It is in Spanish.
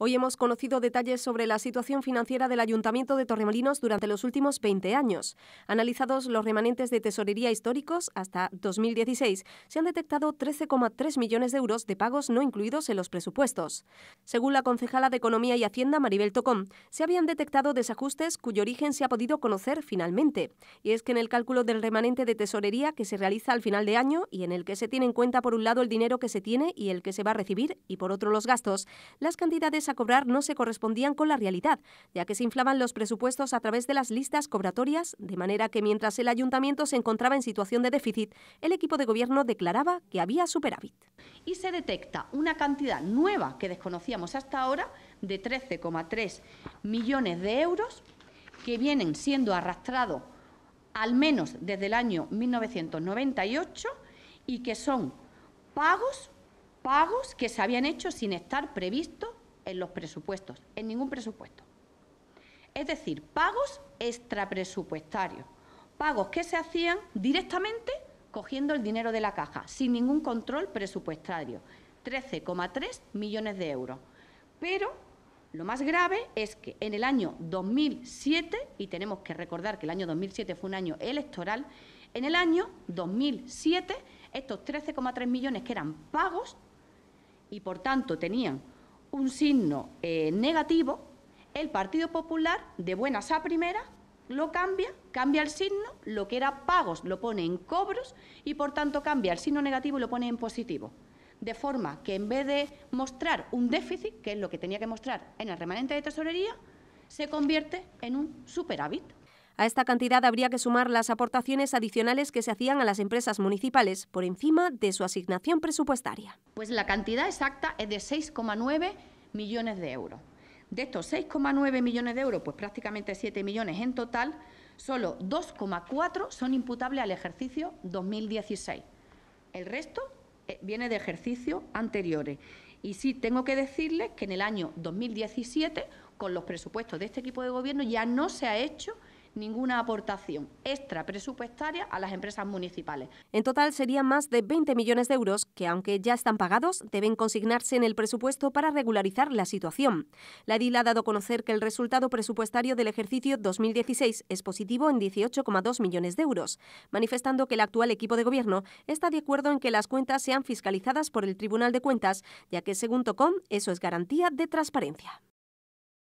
Hoy hemos conocido detalles sobre la situación financiera del Ayuntamiento de Torremolinos durante los últimos 20 años. Analizados los remanentes de tesorería históricos hasta 2016, se han detectado 13,3 millones de euros de pagos no incluidos en los presupuestos. Según la concejala de Economía y Hacienda, Maribel Tocón, se habían detectado desajustes cuyo origen se ha podido conocer finalmente. Y es que en el cálculo del remanente de tesorería que se realiza al final de año y en el que se tiene en cuenta por un lado el dinero que se tiene y el que se va a recibir y por otro los gastos, las cantidades a cobrar no se correspondían con la realidad, ya que se inflaban los presupuestos a través de las listas cobratorias, de manera que mientras el ayuntamiento se encontraba en situación de déficit, el equipo de gobierno declaraba que había superávit. Y se detecta una cantidad nueva que desconocíamos hasta ahora de 13,3 millones de euros que vienen siendo arrastrados al menos desde el año 1998 y que son pagos, pagos que se habían hecho sin estar previstos en los presupuestos, en ningún presupuesto. Es decir, pagos extrapresupuestarios, pagos que se hacían directamente cogiendo el dinero de la caja, sin ningún control presupuestario, 13,3 millones de euros. Pero lo más grave es que en el año 2007, y tenemos que recordar que el año 2007 fue un año electoral, en el año 2007 estos 13,3 millones que eran pagos y por tanto tenían un signo eh, negativo, el Partido Popular de buenas a primera, lo cambia, cambia el signo, lo que era pagos lo pone en cobros y por tanto cambia el signo negativo y lo pone en positivo. De forma que en vez de mostrar un déficit, que es lo que tenía que mostrar en el remanente de tesorería, se convierte en un superávit. A esta cantidad habría que sumar las aportaciones adicionales que se hacían a las empresas municipales por encima de su asignación presupuestaria. Pues la cantidad exacta es de 6,9 millones de euros. De estos 6,9 millones de euros, pues prácticamente 7 millones en total, solo 2,4 son imputables al ejercicio 2016. El resto eh, viene de ejercicios anteriores. Y sí, tengo que decirles que en el año 2017, con los presupuestos de este equipo de gobierno, ya no se ha hecho ninguna aportación extra presupuestaria a las empresas municipales. En total serían más de 20 millones de euros que, aunque ya están pagados, deben consignarse en el presupuesto para regularizar la situación. La DIL ha dado a conocer que el resultado presupuestario del ejercicio 2016 es positivo en 18,2 millones de euros, manifestando que el actual equipo de gobierno está de acuerdo en que las cuentas sean fiscalizadas por el Tribunal de Cuentas, ya que, según Tocón, eso es garantía de transparencia.